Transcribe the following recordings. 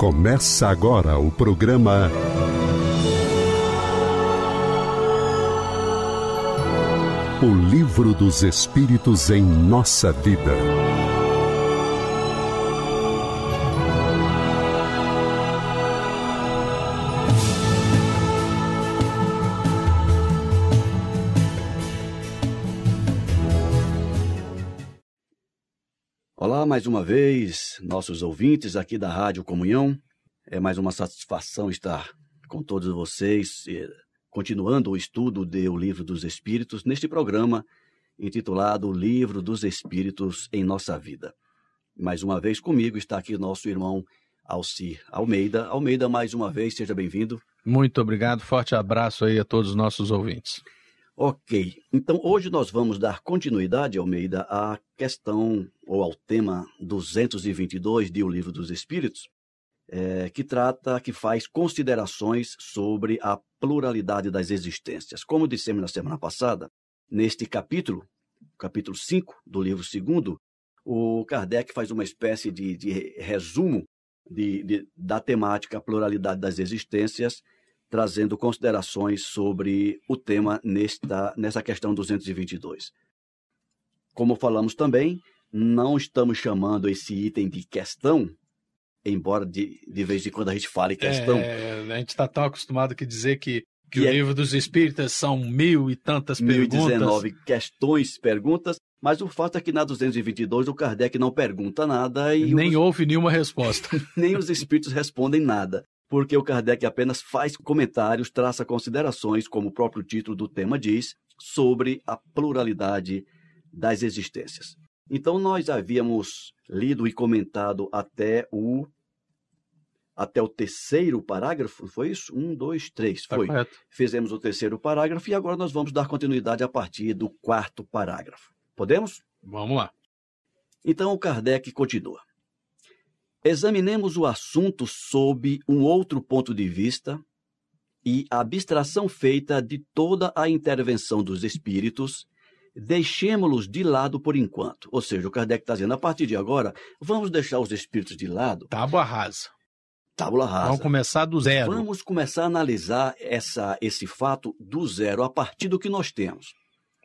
Começa agora o programa. O Livro dos Espíritos em Nossa Vida. mais uma vez, nossos ouvintes aqui da Rádio Comunhão. É mais uma satisfação estar com todos vocês, continuando o estudo de O Livro dos Espíritos, neste programa intitulado O Livro dos Espíritos em Nossa Vida. Mais uma vez comigo está aqui nosso irmão Alci Almeida. Almeida, mais uma vez, seja bem-vindo. Muito obrigado, forte abraço aí a todos os nossos ouvintes. Ok, então hoje nós vamos dar continuidade, Almeida, à questão ou ao tema 222 de O Livro dos Espíritos, é, que trata, que faz considerações sobre a pluralidade das existências. Como dissemos na semana passada, neste capítulo, capítulo 5 do livro 2, o Kardec faz uma espécie de, de resumo de, de, da temática pluralidade das existências trazendo considerações sobre o tema nesta, nessa questão 222. Como falamos também, não estamos chamando esse item de questão, embora de, de vez em quando a gente fale é, questão. É, a gente está tão acostumado que dizer que, que, que o é, livro dos Espíritas são mil e tantas mil perguntas. 1019 questões, perguntas, mas o fato é que na 222 o Kardec não pergunta nada e. Nem os... houve nenhuma resposta. Nem os Espíritos respondem nada porque o Kardec apenas faz comentários, traça considerações, como o próprio título do tema diz, sobre a pluralidade das existências. Então nós havíamos lido e comentado até o até o terceiro parágrafo, foi isso? Um, dois, três, tá foi. É Fizemos o terceiro parágrafo e agora nós vamos dar continuidade a partir do quarto parágrafo. Podemos? Vamos lá. Então o Kardec continua. Examinemos o assunto sob um outro ponto de vista e a abstração feita de toda a intervenção dos espíritos, deixemos-los de lado por enquanto. Ou seja, o Kardec está dizendo, a partir de agora, vamos deixar os espíritos de lado. Tábua rasa. Tábua rasa. Vamos começar do zero. Vamos começar a analisar essa, esse fato do zero, a partir do que nós temos.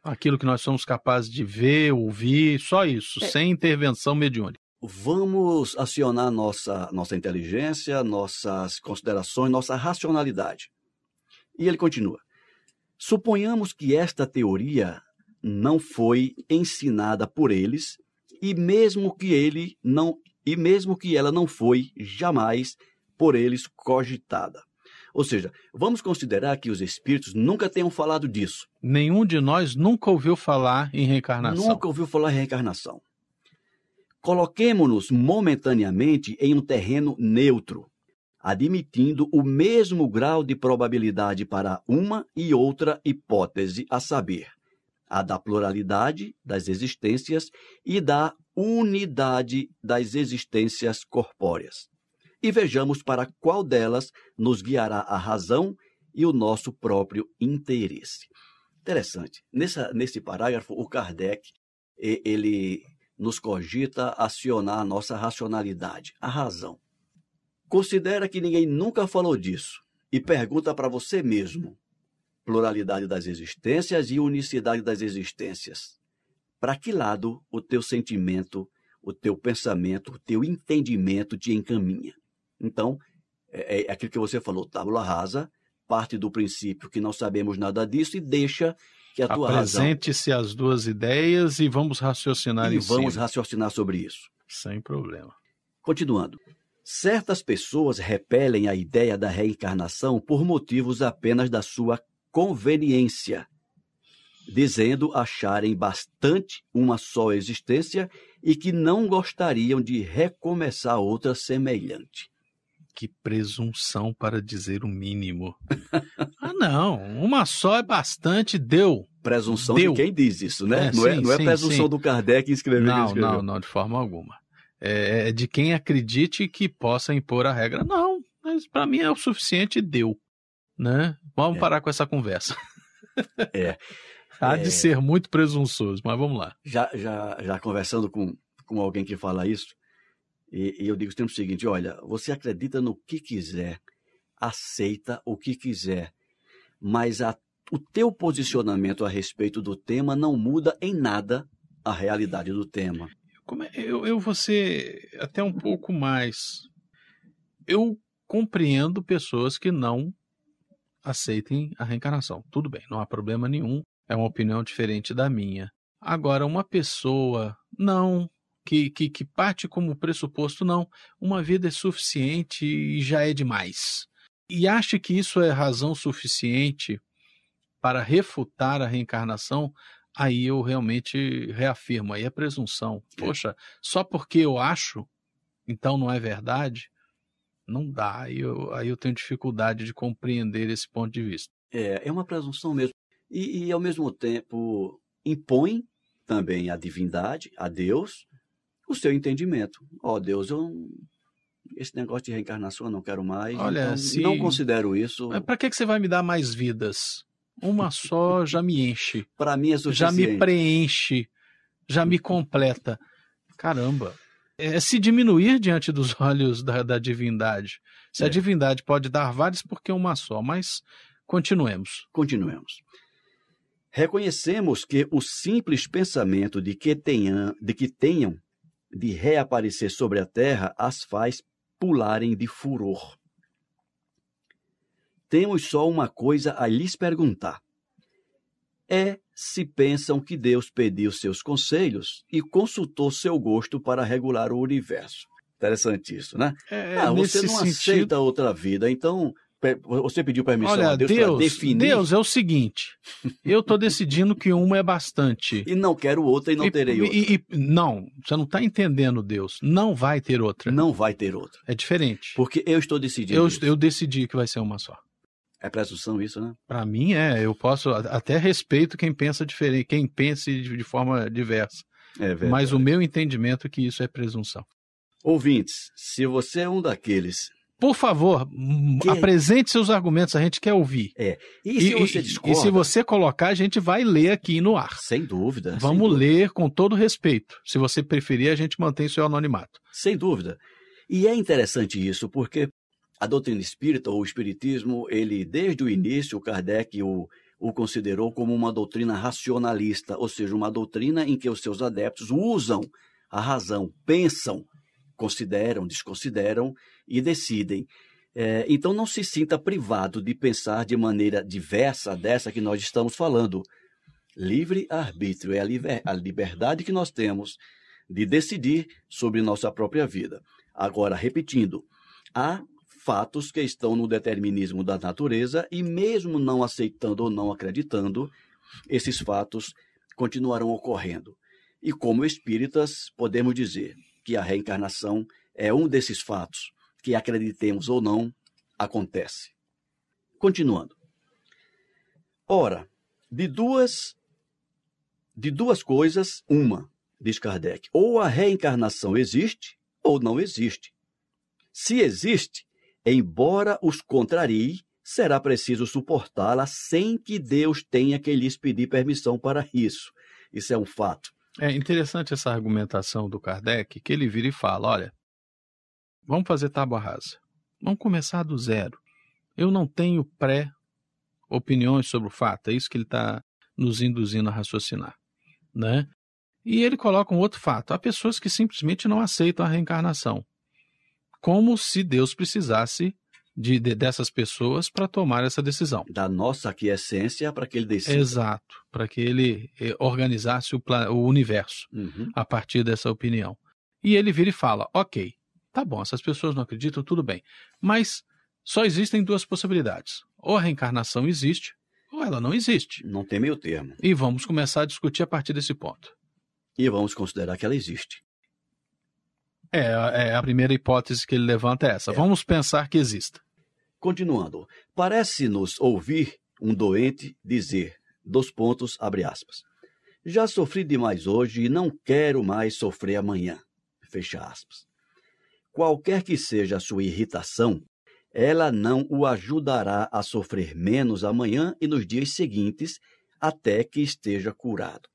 Aquilo que nós somos capazes de ver, ouvir, só isso, é. sem intervenção mediúnica vamos acionar nossa, nossa inteligência, nossas considerações, nossa racionalidade. E ele continua. Suponhamos que esta teoria não foi ensinada por eles e mesmo que ele não e mesmo que ela não foi jamais por eles cogitada. Ou seja, vamos considerar que os espíritos nunca tenham falado disso. Nenhum de nós nunca ouviu falar em reencarnação. Nunca ouviu falar em reencarnação. Coloquemo-nos momentaneamente em um terreno neutro, admitindo o mesmo grau de probabilidade para uma e outra hipótese, a saber, a da pluralidade das existências e da unidade das existências corpóreas. E vejamos para qual delas nos guiará a razão e o nosso próprio interesse. Interessante. nesse parágrafo, o Kardec ele nos cogita acionar a nossa racionalidade, a razão. Considera que ninguém nunca falou disso e pergunta para você mesmo: pluralidade das existências e unicidade das existências. Para que lado o teu sentimento, o teu pensamento, o teu entendimento te encaminha? Então, é, é, é, aquilo que você falou, tábula rasa, parte do princípio que não sabemos nada disso e deixa que a tua Apresente-se as duas ideias e vamos raciocinar e em vamos cima. raciocinar sobre isso. Sem problema. Continuando. Certas pessoas repelem a ideia da reencarnação por motivos apenas da sua conveniência, dizendo acharem bastante uma só existência e que não gostariam de recomeçar outra semelhante que presunção para dizer o mínimo. ah, não, uma só é bastante, deu. Presunção deu. de quem diz isso, né? É, não, é, sim, é, não é presunção sim. do Kardec escrever isso. Não, não, não, de forma alguma. É, é, é de quem acredite que possa impor a regra. Não, mas para mim é o suficiente, deu. Né? Vamos é. parar com essa conversa. É. Há de ser muito presunçoso, mas vamos lá. Já, já, já conversando com, com alguém que fala isso, e, e eu digo sempre o seguinte: olha, você acredita no que quiser, aceita o que quiser, mas a, o teu posicionamento a respeito do tema não muda em nada a realidade do tema. É, eu, eu vou ser até um pouco mais. Eu compreendo pessoas que não aceitem a reencarnação. Tudo bem, não há problema nenhum. É uma opinião diferente da minha. Agora, uma pessoa, não, que, que, que parte como pressuposto, não, uma vida é suficiente e já é demais. E acha que isso é razão suficiente para refutar a reencarnação, aí eu realmente reafirmo, aí é presunção. É. Poxa, só porque eu acho, então não é verdade? Não dá, aí eu, aí eu tenho dificuldade de compreender esse ponto de vista. É, é uma presunção mesmo. E, e ao mesmo tempo impõe também a divindade, a Deus, o seu entendimento. Ó oh, Deus, eu esse negócio de reencarnação eu não quero mais. Olha, então, se... não considero isso. Para que que você vai me dar mais vidas? Uma só já me enche. Para mim é suficiente. Já me preenche, já me completa. Caramba. É, é se diminuir diante dos olhos da, da divindade. Se é. a divindade pode dar várias, por que uma só. Mas continuemos. Continuemos. Reconhecemos que o simples pensamento de que, tenham, de que tenham de reaparecer sobre a terra as faz pularem de furor. Temos só uma coisa a lhes perguntar: é se pensam que Deus pediu seus conselhos e consultou seu gosto para regular o universo. Interessante isso, né? É, ah, você não sentido... aceita outra vida, então você pediu permissão Olha, a Deus, Deus definir? Deus é o seguinte, eu estou decidindo que uma é bastante. E não quero outra e não e, terei outra. E, e, não, você não está entendendo, Deus. Não vai ter outra. Não vai ter outra. É diferente. Porque eu estou decidindo. Eu, eu decidi que vai ser uma só. É presunção isso, né? Para mim é. Eu posso até respeito quem pensa diferente, quem pense de, de forma diversa. É verdade. Mas o meu entendimento é que isso é presunção. Ouvintes, se você é um daqueles por favor, que... apresente seus argumentos, a gente quer ouvir. É. E se e, você discorda? E se você colocar, a gente vai ler aqui no ar. Sem dúvida. Vamos sem ler dúvida. com todo respeito. Se você preferir, a gente mantém seu anonimato. Sem dúvida. E é interessante isso, porque a doutrina espírita ou o espiritismo, ele desde o início, o Kardec o, o considerou como uma doutrina racionalista, ou seja, uma doutrina em que os seus adeptos usam a razão, pensam consideram, desconsideram e decidem. É, então não se sinta privado de pensar de maneira diversa dessa que nós estamos falando. Livre arbítrio é a liberdade que nós temos de decidir sobre nossa própria vida. Agora, repetindo, há fatos que estão no determinismo da natureza e, mesmo não aceitando ou não acreditando, esses fatos continuarão ocorrendo. E, como espíritas, podemos dizer: que a reencarnação é um desses fatos que, acreditemos ou não, acontece. Continuando. Ora, de duas de duas coisas, uma, diz Kardec, ou a reencarnação existe ou não existe. Se existe, embora os contrarie, será preciso suportá-la sem que Deus tenha que lhes pedir permissão para isso. Isso é um fato. É interessante essa argumentação do Kardec, que ele vira e fala: olha, vamos fazer tábua rasa. Vamos começar do zero. Eu não tenho pré-opiniões sobre o fato, é isso que ele está nos induzindo a raciocinar. Né? E ele coloca um outro fato: há pessoas que simplesmente não aceitam a reencarnação, como se Deus precisasse de, de, dessas pessoas para tomar essa decisão. Da nossa aquiescência para que ele decida. Exato, para que ele eh, organizasse o, o universo uhum. a partir dessa opinião. E ele vira e fala: ok, tá bom, essas pessoas não acreditam, tudo bem. Mas só existem duas possibilidades. Ou a reencarnação existe, ou ela não existe. Não tem meio termo. E vamos começar a discutir a partir desse ponto. E vamos considerar que ela existe. É, é, a primeira hipótese que ele levanta é essa. É. Vamos pensar que exista. Continuando, parece-nos ouvir um doente dizer, dos pontos, abre aspas, já sofri demais hoje e não quero mais sofrer amanhã, fecha aspas. Qualquer que seja a sua irritação, ela não o ajudará a sofrer menos amanhã e nos dias seguintes, até que esteja curado.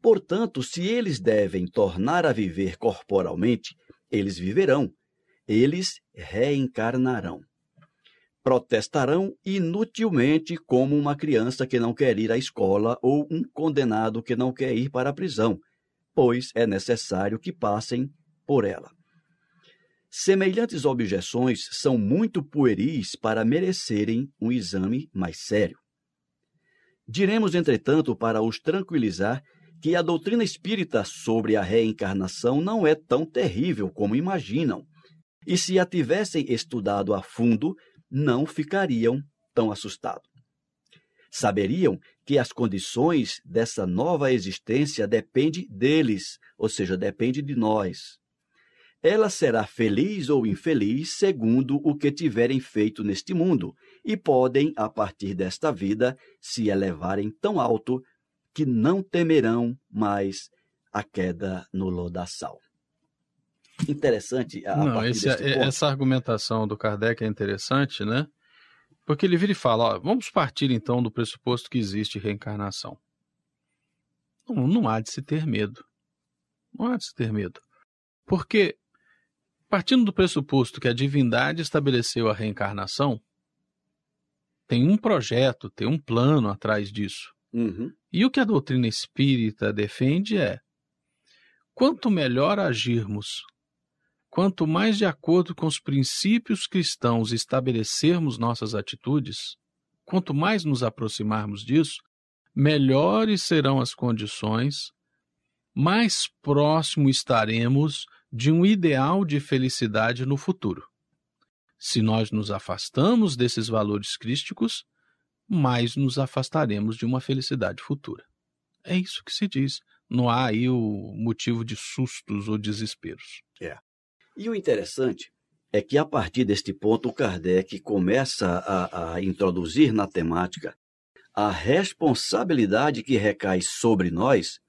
Portanto, se eles devem tornar a viver corporalmente, eles viverão, eles reencarnarão. Protestarão inutilmente como uma criança que não quer ir à escola ou um condenado que não quer ir para a prisão, pois é necessário que passem por ela. Semelhantes objeções são muito pueris para merecerem um exame mais sério. Diremos, entretanto, para os tranquilizar, que a doutrina espírita sobre a reencarnação não é tão terrível como imaginam e se a tivessem estudado a fundo, não ficariam tão assustados. Saberiam que as condições dessa nova existência dependem deles, ou seja, depende de nós. Ela será feliz ou infeliz segundo o que tiverem feito neste mundo, e podem, a partir desta vida, se elevarem tão alto que não temerão mais a queda no lodaçal interessante a, Não, esse, é, essa argumentação do Kardec é interessante, né? Porque ele vira e fala: ó, vamos partir então do pressuposto que existe reencarnação. Não, não há de se ter medo. Não há de se ter medo. Porque, partindo do pressuposto que a divindade estabeleceu a reencarnação, tem um projeto, tem um plano atrás disso. Uhum. E o que a doutrina espírita defende é: quanto melhor agirmos quanto mais de acordo com os princípios cristãos estabelecermos nossas atitudes, quanto mais nos aproximarmos disso, melhores serão as condições, mais próximo estaremos de um ideal de felicidade no futuro. Se nós nos afastamos desses valores crísticos, mais nos afastaremos de uma felicidade futura. É isso que se diz. Não há aí o motivo de sustos ou desesperos. É. E o interessante é que, a partir deste ponto, o Kardec começa a, a introduzir na temática a responsabilidade que recai sobre nós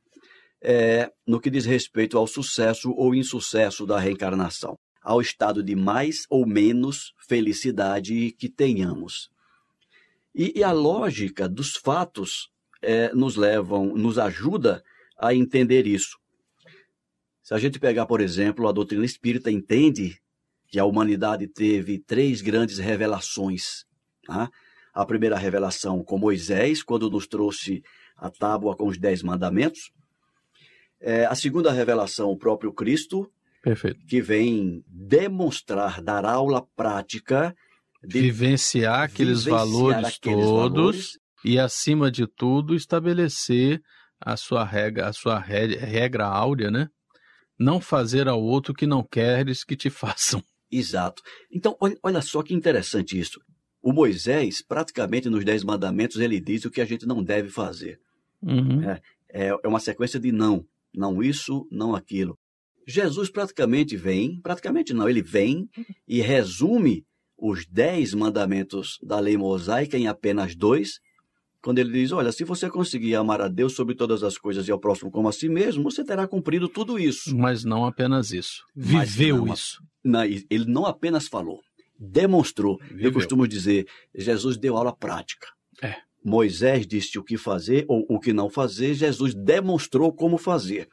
é, no que diz respeito ao sucesso ou insucesso da reencarnação, ao estado de mais ou menos felicidade que tenhamos. E, e a lógica dos fatos é, nos levam, nos ajuda a entender isso. Se a gente pegar, por exemplo, a doutrina espírita entende que a humanidade teve três grandes revelações. Tá? A primeira revelação com Moisés, quando nos trouxe a tábua com os dez mandamentos. É, a segunda revelação, o próprio Cristo, Perfeito. que vem demonstrar, dar aula prática, de vivenciar aqueles vivenciar valores aqueles todos valores. e, acima de tudo, estabelecer a sua regra, a sua regra, regra áurea, né? não fazer ao outro o que não queres que te façam. Exato. Então, olha só que interessante isso. O Moisés, praticamente nos Dez Mandamentos, ele diz o que a gente não deve fazer. Uhum. É, é, é uma sequência de não. Não isso, não aquilo. Jesus praticamente vem, praticamente não, ele vem e resume os dez mandamentos da lei mosaica em apenas dois quando ele diz: Olha, se você conseguir amar a Deus sobre todas as coisas e ao próximo como a si mesmo, você terá cumprido tudo isso. Mas não apenas isso. Viveu não, isso. Não, ele não apenas falou, demonstrou. Viveu. Eu costumo dizer: Jesus deu aula prática. É. Moisés disse o que fazer ou o que não fazer, Jesus demonstrou como fazer.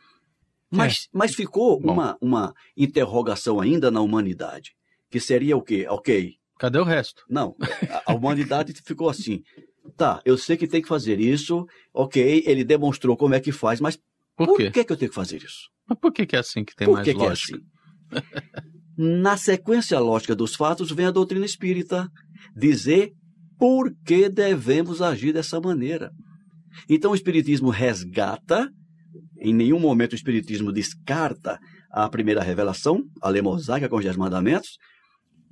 Mas, é. mas ficou uma, uma interrogação ainda na humanidade, que seria o quê? Ok. Cadê o resto? Não, a, a humanidade ficou assim. Tá, eu sei que tem que fazer isso, ok, ele demonstrou como é que faz, mas por, por que, que eu tenho que fazer isso? Mas por que, que é assim que tem por mais que lógica? Que é assim? Na sequência lógica dos fatos vem a doutrina espírita dizer por que devemos agir dessa maneira. Então o Espiritismo resgata, em nenhum momento o Espiritismo descarta a primeira revelação, a lei mosaica com os dez mandamentos,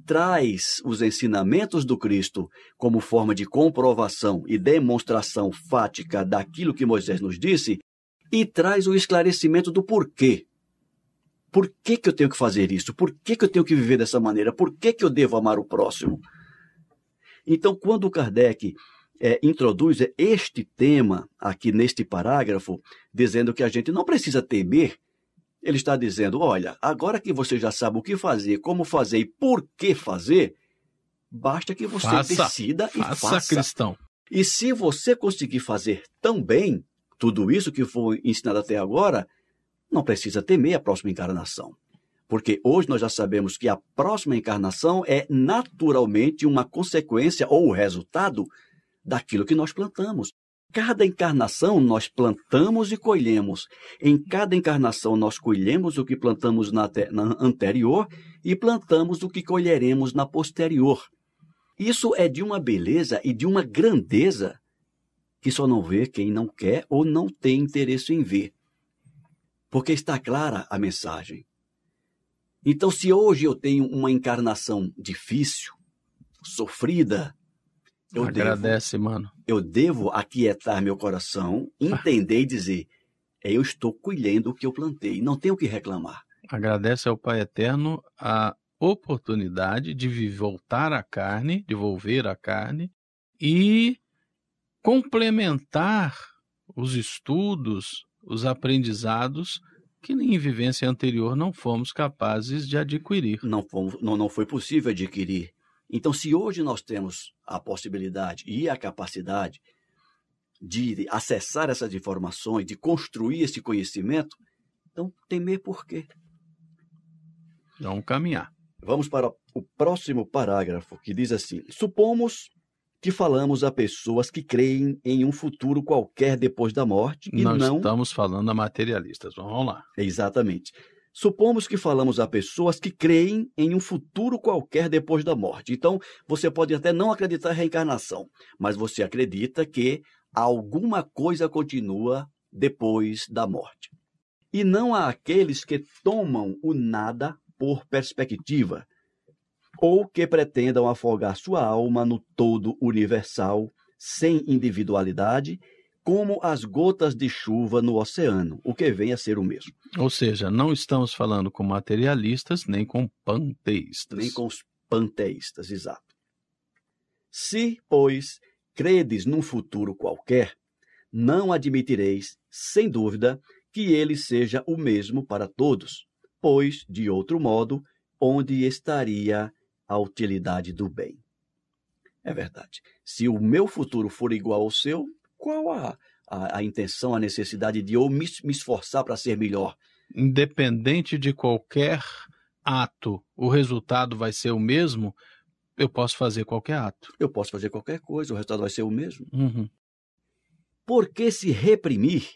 traz os ensinamentos do Cristo como forma de comprovação e demonstração fática daquilo que Moisés nos disse e traz o esclarecimento do porquê. Por que, que eu tenho que fazer isso? Por que, que eu tenho que viver dessa maneira? Por que, que eu devo amar o próximo? Então, quando Kardec é, introduz este tema aqui neste parágrafo, dizendo que a gente não precisa temer ele está dizendo: olha, agora que você já sabe o que fazer, como fazer e por que fazer, basta que você faça, decida e faça, faça. cristão. E se você conseguir fazer tão bem tudo isso que foi ensinado até agora, não precisa temer a próxima encarnação. Porque hoje nós já sabemos que a próxima encarnação é naturalmente uma consequência ou resultado daquilo que nós plantamos cada encarnação nós plantamos e colhemos. Em cada encarnação nós colhemos o que plantamos na, na anterior e plantamos o que colheremos na posterior. Isso é de uma beleza e de uma grandeza que só não vê quem não quer ou não tem interesse em ver. Porque está clara a mensagem. Então, se hoje eu tenho uma encarnação difícil, sofrida, eu Agradece, devo, mano. Eu devo aquietar meu coração, ah. entender e dizer: é, eu estou colhendo o que eu plantei, não tenho o que reclamar. Agradece ao Pai Eterno a oportunidade de voltar à carne, de volver à carne e complementar os estudos, os aprendizados que em vivência anterior não fomos capazes de adquirir. Não, fomos, não, não foi possível adquirir. Então, se hoje nós temos a possibilidade e a capacidade de acessar essas informações, de construir esse conhecimento, então temer por quê? Vamos caminhar. Vamos para o próximo parágrafo, que diz assim: Supomos que falamos a pessoas que creem em um futuro qualquer depois da morte e não, não... estamos falando a materialistas. Vamos lá. Exatamente. Supomos que falamos a pessoas que creem em um futuro qualquer depois da morte. Então, você pode até não acreditar em reencarnação, mas você acredita que alguma coisa continua depois da morte. E não há aqueles que tomam o nada por perspectiva, ou que pretendam afogar sua alma no todo universal, sem individualidade como as gotas de chuva no oceano, o que vem a ser o mesmo. Ou seja, não estamos falando com materialistas nem com panteístas. Nem com os panteístas, exato. Se, pois, credes num futuro qualquer, não admitireis, sem dúvida, que ele seja o mesmo para todos, pois, de outro modo, onde estaria a utilidade do bem? É verdade. Se o meu futuro for igual ao seu, qual a, a, a intenção, a necessidade de eu me, me esforçar para ser melhor? Independente de qualquer ato, o resultado vai ser o mesmo, eu posso fazer qualquer ato. Eu posso fazer qualquer coisa, o resultado vai ser o mesmo. Uhum. Por que se reprimir,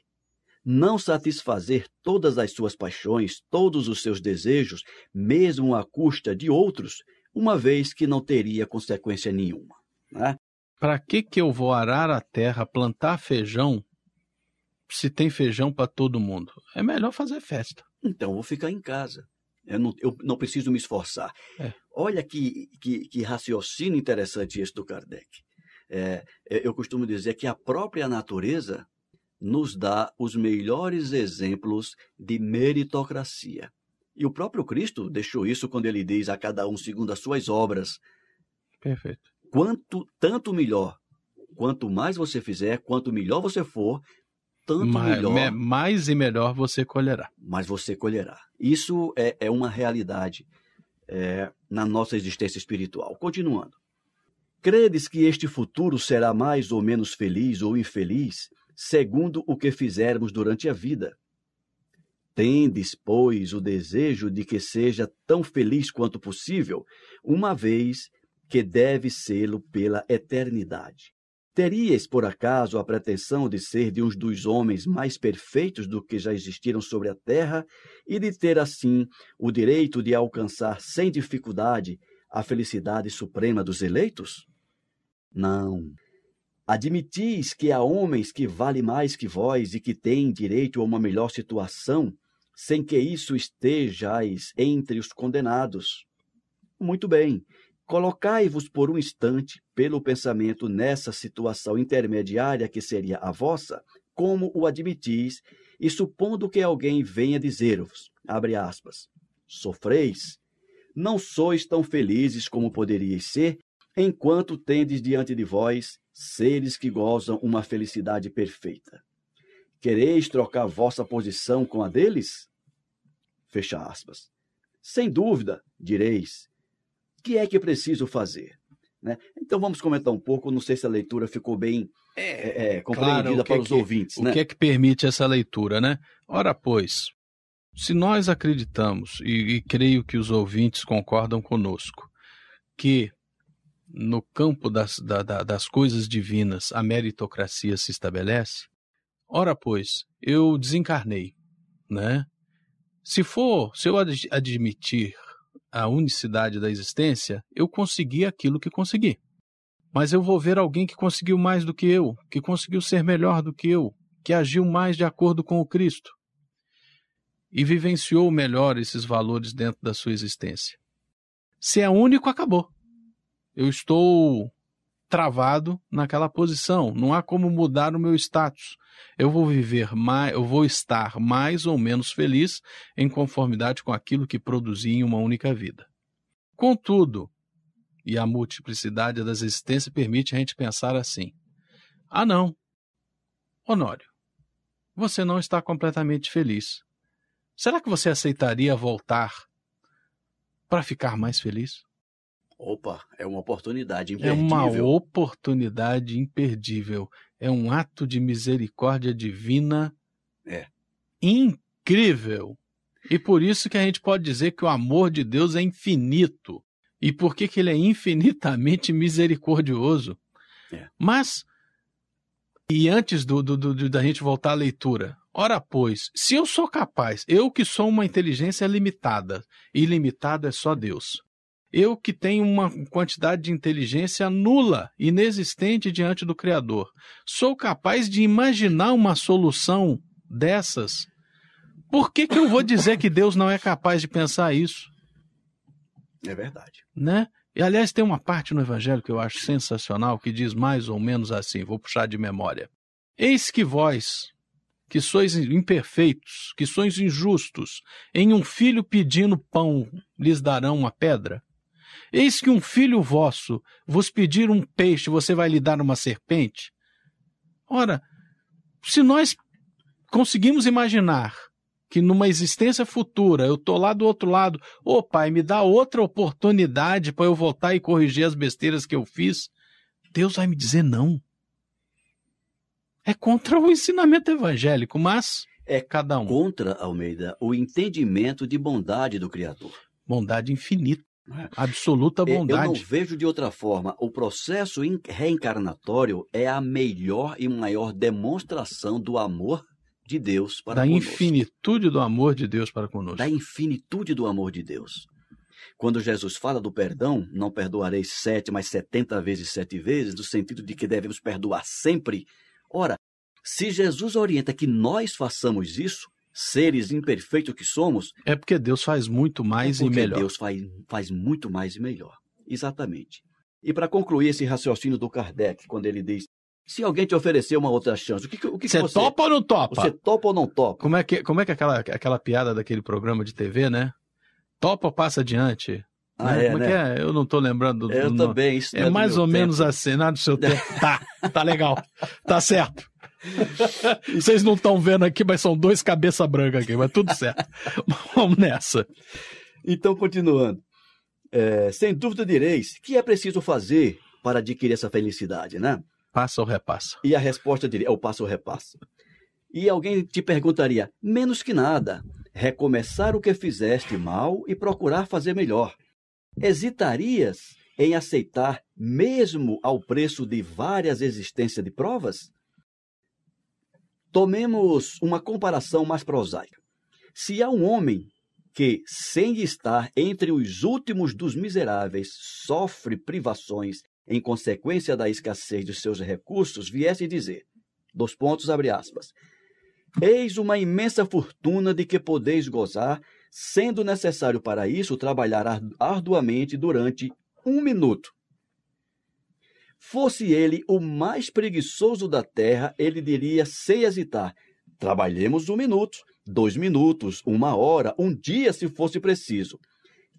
não satisfazer todas as suas paixões, todos os seus desejos, mesmo à custa de outros, uma vez que não teria consequência nenhuma? Né? Para que que eu vou arar a terra, plantar feijão, se tem feijão para todo mundo? É melhor fazer festa. Então, vou ficar em casa. Eu não, eu não preciso me esforçar. É. Olha que, que, que, raciocínio interessante esse do Kardec. É, é, eu costumo dizer que a própria natureza nos dá os melhores exemplos de meritocracia. E o próprio Cristo deixou isso quando ele diz a cada um segundo as suas obras. Perfeito quanto tanto melhor. Quanto mais você fizer, quanto melhor você for, tanto mais, melhor. Me, mais e melhor você colherá. Mas você colherá. Isso é, é uma realidade é, na nossa existência espiritual. Continuando. Credes que este futuro será mais ou menos feliz ou infeliz, segundo o que fizermos durante a vida? Tendes, pois, o desejo de que seja tão feliz quanto possível, uma vez que deve sê-lo pela eternidade. Teríeis, por acaso, a pretensão de ser de uns dos homens mais perfeitos do que já existiram sobre a terra e de ter, assim, o direito de alcançar sem dificuldade a felicidade suprema dos eleitos? Não. Admitis que há homens que valem mais que vós e que têm direito a uma melhor situação, sem que isso estejais entre os condenados. Muito bem, Colocai-vos por um instante, pelo pensamento, nessa situação intermediária que seria a vossa, como o admitis, e supondo que alguém venha dizer-vos, abre aspas, sofreis, não sois tão felizes como poderíeis ser, enquanto tendes diante de vós seres que gozam uma felicidade perfeita. Quereis trocar vossa posição com a deles? Fecha aspas. Sem dúvida, direis, que é que preciso fazer? Né? Então vamos comentar um pouco, não sei se a leitura ficou bem é, é, é compreendida claro, para é os que, ouvintes. O né? que é que permite essa leitura, né? Ora, pois, se nós acreditamos, e, e creio que os ouvintes concordam conosco, que no campo das, da, da, das coisas divinas a meritocracia se estabelece, ora, pois, eu desencarnei, né? Se for, se eu ad admitir a unicidade da existência, eu consegui aquilo que consegui. Mas eu vou ver alguém que conseguiu mais do que eu, que conseguiu ser melhor do que eu, que agiu mais de acordo com o Cristo e vivenciou melhor esses valores dentro da sua existência. Se é único, acabou. Eu estou travado naquela posição, não há como mudar o meu status. Eu vou viver mais, eu vou estar mais ou menos feliz em conformidade com aquilo que produzi em uma única vida. Contudo, e a multiplicidade das existências permite a gente pensar assim: ah, não, Honório, você não está completamente feliz. Será que você aceitaria voltar para ficar mais feliz? Opa, é uma oportunidade imperdível. É uma oportunidade imperdível. É um ato de misericórdia divina. É. Incrível. E por isso que a gente pode dizer que o amor de Deus é infinito. E por que, que ele é infinitamente misericordioso. É. Mas, e antes do, do, do, da gente voltar à leitura, ora pois, se eu sou capaz, eu que sou uma inteligência limitada, e limitado é só Deus, eu que tenho uma quantidade de inteligência nula, inexistente diante do Criador, sou capaz de imaginar uma solução dessas? Por que, que eu vou dizer que Deus não é capaz de pensar isso? É verdade. Né? E, aliás, tem uma parte no Evangelho que eu acho sensacional que diz mais ou menos assim, vou puxar de memória. Eis que vós, que sois imperfeitos, que sois injustos, em um filho pedindo pão lhes darão uma pedra? Eis que um filho vosso vos pedir um peixe, você vai lhe dar uma serpente? Ora, se nós conseguimos imaginar que numa existência futura eu estou lá do outro lado, ô oh, pai, me dá outra oportunidade para eu voltar e corrigir as besteiras que eu fiz, Deus vai me dizer não. É contra o ensinamento evangélico, mas é, é cada um. Contra, Almeida, o entendimento de bondade do Criador. Bondade infinita. Né? Absoluta bondade. É, eu não vejo de outra forma. O processo reencarnatório é a melhor e maior demonstração do amor de Deus para da conosco. Da infinitude do amor de Deus para conosco. Da infinitude do amor de Deus. Quando Jesus fala do perdão, não perdoarei sete, mas setenta vezes sete vezes, no sentido de que devemos perdoar sempre. Ora, se Jesus orienta que nós façamos isso, seres imperfeitos que somos. É porque Deus faz muito mais é e melhor. Deus faz, faz muito mais e melhor. Exatamente. E para concluir esse raciocínio do Kardec, quando ele diz: se alguém te oferecer uma outra chance, o que, o que você, você topa ou não topa? Você topa ou não topa? Como é que, como é que aquela, aquela piada daquele programa de TV, né? Topa ou passa adiante? Ah, né? é, Como é né? é? Eu não estou lembrando. Do, é, eu também. Isso é, é mais ou tempo. menos assim, nada né? do seu tempo. tá, tá legal. Tá certo. Vocês não estão vendo aqui, mas são dois cabeça branca aqui, mas tudo certo. Vamos nessa. Então, continuando. É, sem dúvida direis, o que é preciso fazer para adquirir essa felicidade, né? Passa ou repassa? E a resposta diria, é o passo ou repassa. E alguém te perguntaria, menos que nada, recomeçar o que fizeste mal e procurar fazer melhor hesitarias em aceitar, mesmo ao preço de várias existências de provas? Tomemos uma comparação mais prosaica. Se há um homem que, sem estar entre os últimos dos miseráveis, sofre privações em consequência da escassez de seus recursos, viesse dizer, dos pontos abre aspas, eis uma imensa fortuna de que podeis gozar sendo necessário para isso trabalhar arduamente durante um minuto. Fosse ele o mais preguiçoso da terra, ele diria sem hesitar: trabalhemos um minuto, dois minutos, uma hora, um dia se fosse preciso.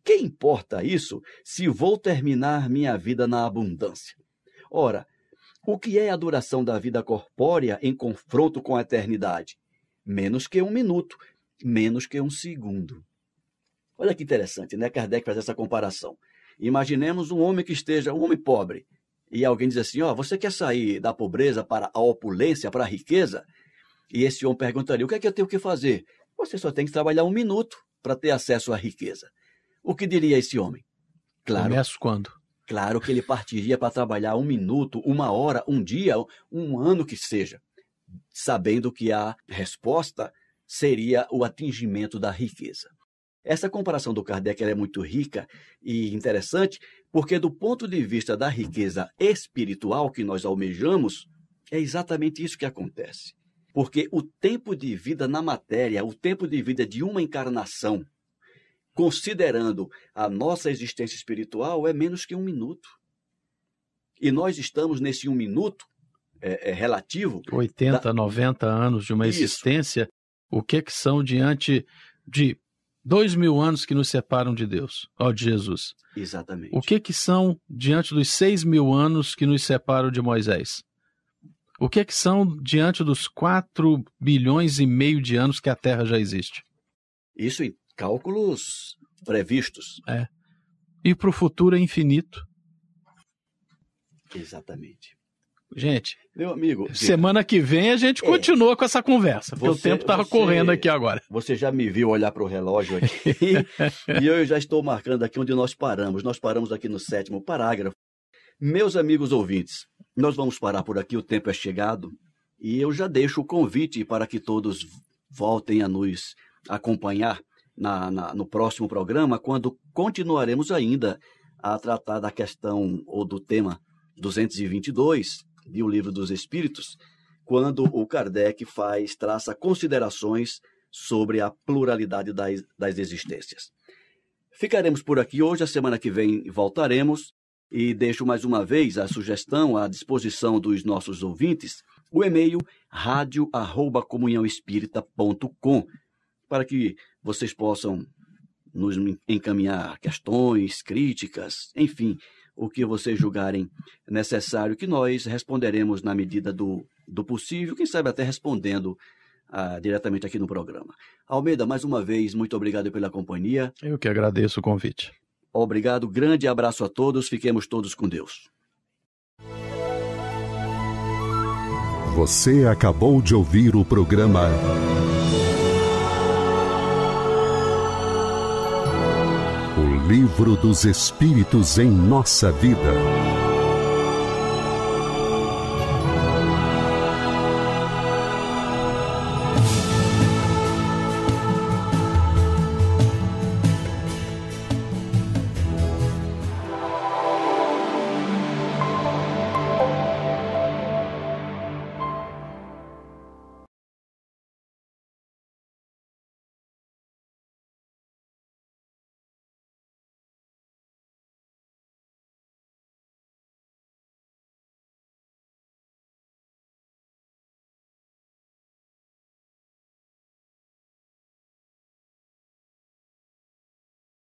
Que importa isso se vou terminar minha vida na abundância? Ora, o que é a duração da vida corpórea em confronto com a eternidade? Menos que um minuto, menos que um segundo. Olha que interessante, né? Kardec faz essa comparação. Imaginemos um homem que esteja, um homem pobre, e alguém diz assim: Ó, oh, você quer sair da pobreza para a opulência, para a riqueza? E esse homem perguntaria: o que é que eu tenho que fazer? Você só tem que trabalhar um minuto para ter acesso à riqueza. O que diria esse homem? Claro. Começo quando? Claro que ele partiria para trabalhar um minuto, uma hora, um dia, um ano que seja, sabendo que a resposta seria o atingimento da riqueza. Essa comparação do Kardec é muito rica e interessante, porque do ponto de vista da riqueza espiritual que nós almejamos, é exatamente isso que acontece. Porque o tempo de vida na matéria, o tempo de vida de uma encarnação, considerando a nossa existência espiritual, é menos que um minuto. E nós estamos nesse um minuto é, é relativo. 80, da... 90 anos de uma isso. existência o que, que são diante de dois mil anos que nos separam de Deus, ó de Jesus. Exatamente. O que que são diante dos seis mil anos que nos separam de Moisés? O que que são diante dos quatro bilhões e meio de anos que a Terra já existe? Isso em cálculos previstos. É. E para o futuro é infinito. Exatamente. Gente, meu amigo, semana que vem a gente é. continua com essa conversa, porque você, o tempo estava tá correndo aqui agora. Você já me viu olhar para o relógio aqui e eu já estou marcando aqui onde nós paramos. Nós paramos aqui no sétimo parágrafo. Meus amigos ouvintes, nós vamos parar por aqui, o tempo é chegado e eu já deixo o convite para que todos voltem a nos acompanhar na, na, no próximo programa, quando continuaremos ainda a tratar da questão ou do tema 222 de O Livro dos Espíritos, quando o Kardec faz, traça considerações sobre a pluralidade das, das existências. Ficaremos por aqui hoje, a semana que vem voltaremos e deixo mais uma vez a sugestão à disposição dos nossos ouvintes, o e-mail radio@comunhaoespirita.com, para que vocês possam nos encaminhar questões, críticas, enfim, o que vocês julgarem necessário, que nós responderemos na medida do, do possível, quem sabe até respondendo ah, diretamente aqui no programa. Almeida, mais uma vez, muito obrigado pela companhia. Eu que agradeço o convite. Obrigado, grande abraço a todos, fiquemos todos com Deus. Você acabou de ouvir o programa. Livro dos Espíritos em nossa vida.